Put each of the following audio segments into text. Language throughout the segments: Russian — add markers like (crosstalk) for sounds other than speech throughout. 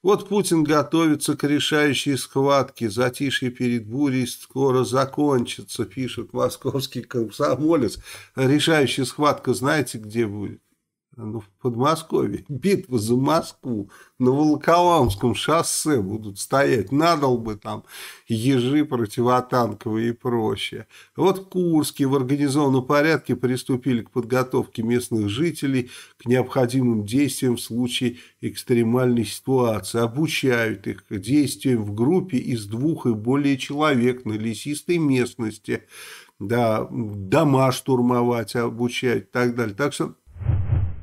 Вот Путин готовится к решающей схватке, затишье перед бурей скоро закончится, пишет московский комсомолец. Решающая схватка знаете где будет? Ну, в Подмосковье, битва за Москву, на Волоколамском шоссе будут стоять бы там, ежи противотанковые и прочее. Вот в Курске в организованном порядке приступили к подготовке местных жителей к необходимым действиям в случае экстремальной ситуации. Обучают их действиям в группе из двух и более человек на лесистой местности. Да, дома штурмовать обучают и так далее. Так что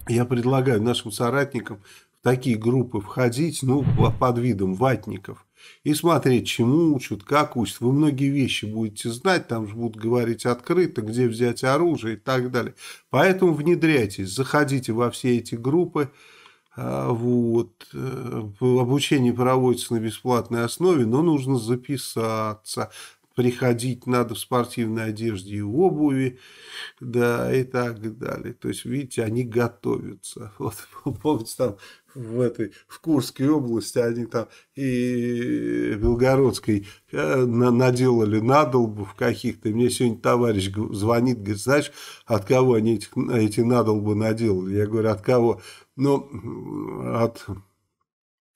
я предлагаю нашим соратникам в такие группы входить, ну, под видом ватников и смотреть, чему учат, как учат. Вы многие вещи будете знать, там же будут говорить открыто, где взять оружие и так далее. Поэтому внедряйтесь, заходите во все эти группы. А, вот. Э, обучение проводится на бесплатной основе, но нужно записаться приходить надо в спортивной одежде и обуви, да, и так далее. То есть, видите, они готовятся. (laughs) Вот, помните, там в этой, в Курской области они там и Белгородской э, наделали надолбу в каких-то. мне сегодня товарищ звонит, говорит, знаешь, от кого они этих, эти надолбы наделали? Я говорю, от кого? Ну, от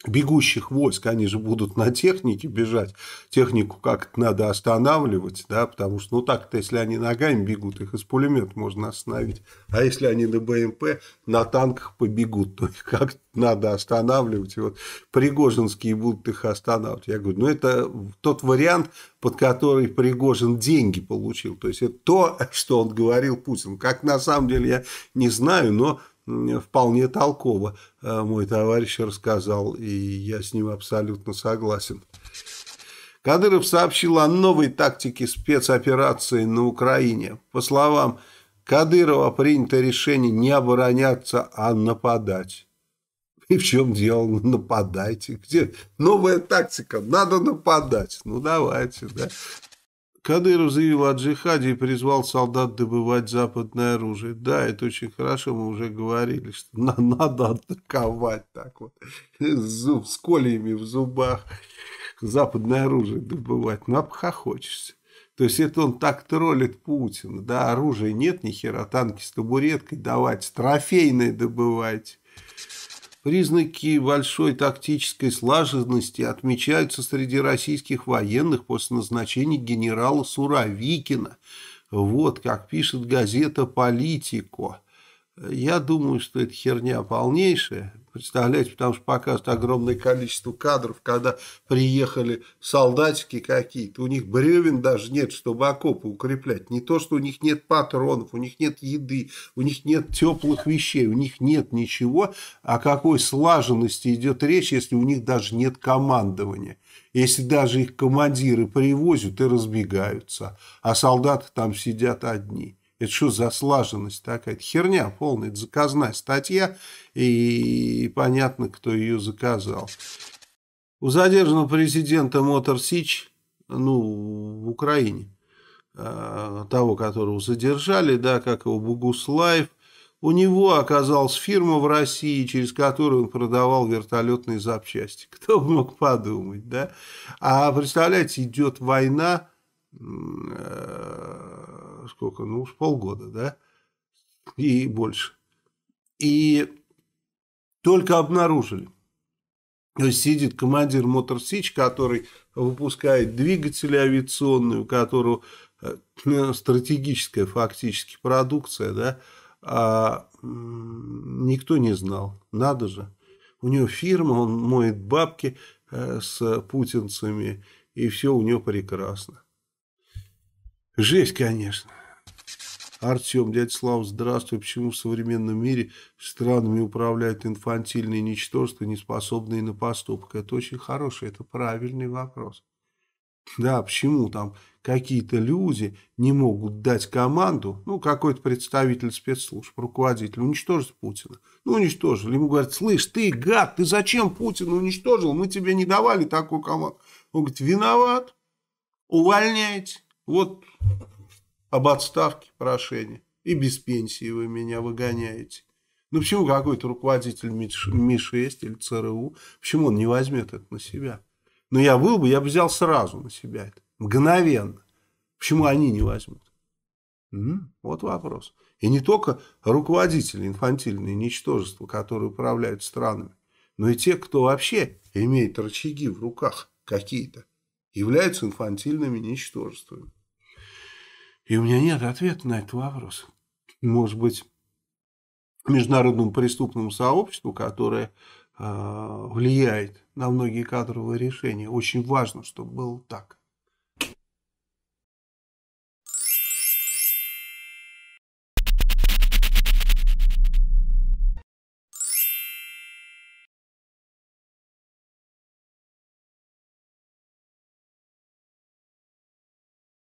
бегущих войск, они же будут на технике бежать, технику как-то надо останавливать, да, потому что, ну, так-то, если они ногами бегут, их из пулемета можно остановить, а если они на БМП, на танках побегут, то их как-то надо останавливать, и вот Пригожинские будут их останавливать. Я говорю, ну, это тот вариант, под который Пригожин деньги получил, то есть, это то, (laughs) что он говорил Путин, как на самом деле, я не знаю, но вполне толково э, мой товарищ рассказал, и я с ним абсолютно согласен. Кадыров сообщил о новой тактике спецоперации на Украине. По словам Кадырова, принято решение не обороняться, а нападать. И в чем дело? Ну, нападайте. Где? Новая тактика. Надо нападать. Ну, давайте, да. Кадыров заявил о джихаде и призвал солдат добывать западное оружие. Да, это очень хорошо, мы уже говорили, что надо атаковать так вот, зуб, с кольями в зубах, западное оружие добывать, ну обхохочешься. То есть это он так троллит Путина, да, оружия нет ни хера, танки с табуреткой давать, трофейные добывать. Признаки большой тактической слаженности отмечаются среди российских военных после назначения генерала Суровикина. Вот как пишет газета «Политико». Я думаю, что это херня полнейшая, представляете, потому что показывают огромное количество кадров, когда приехали солдатики какие-то, у них бревен даже нет, чтобы окопы укреплять. Не то, что у них нет патронов, у них нет еды, у них нет теплых вещей, у них нет ничего. О какой слаженности идет речь, если у них даже нет командования? Если даже их командиры привозят и разбегаются, а солдаты там сидят одни – это что за слаженность такая? Это херня полная, это заказная статья, и понятно, кто ее заказал. У задержанного президента Мотор Сич, ну, в Украине, а, того, которого задержали, да, как его Бугуслаев, у него оказалась фирма в России, через которую он продавал вертолетные запчасти. Кто мог подумать, да? А представляете, идет война, сколько, ну уж полгода, да, и больше. И только обнаружили. То есть сидит командир Моторсич, который выпускает двигатели авиационные, у которого э, э, стратегическая фактически продукция, да, а никто не знал, надо же. У него фирма, он моет бабки э, с путинцами, и все у него прекрасно. Жесть, конечно. Артем, дядя Слава, здравствуй. Почему в современном мире странами управляют инфантильные ничтожества, не способные на поступок? Это очень хороший, это правильный вопрос. Да, почему там какие-то люди не могут дать команду, ну, какой-то представитель спецслужб, руководитель, уничтожить Путина. Ну, уничтожили. Ему говорят, слышь, ты гад, ты зачем Путина уничтожил? Мы тебе не давали такую команду. Он говорит, виноват, увольняйте. Вот об отставке прошение. И без пенсии вы меня выгоняете. Ну почему какой-то руководитель МИ-6 или ЦРУ, почему он не возьмет это на себя? Но ну, я был бы, я бы взял сразу на себя это. Мгновенно. Почему они не возьмут? вот вопрос. И не только руководители, инфантильные ничтожества, которые управляют странами, но и те, кто вообще имеет рычаги в руках какие-то, являются инфантильными ничтожествами. И у меня нет ответа на этот вопрос. Может быть, международному преступному сообществу, которое э, влияет на многие кадровые решения, очень важно, чтобы было так.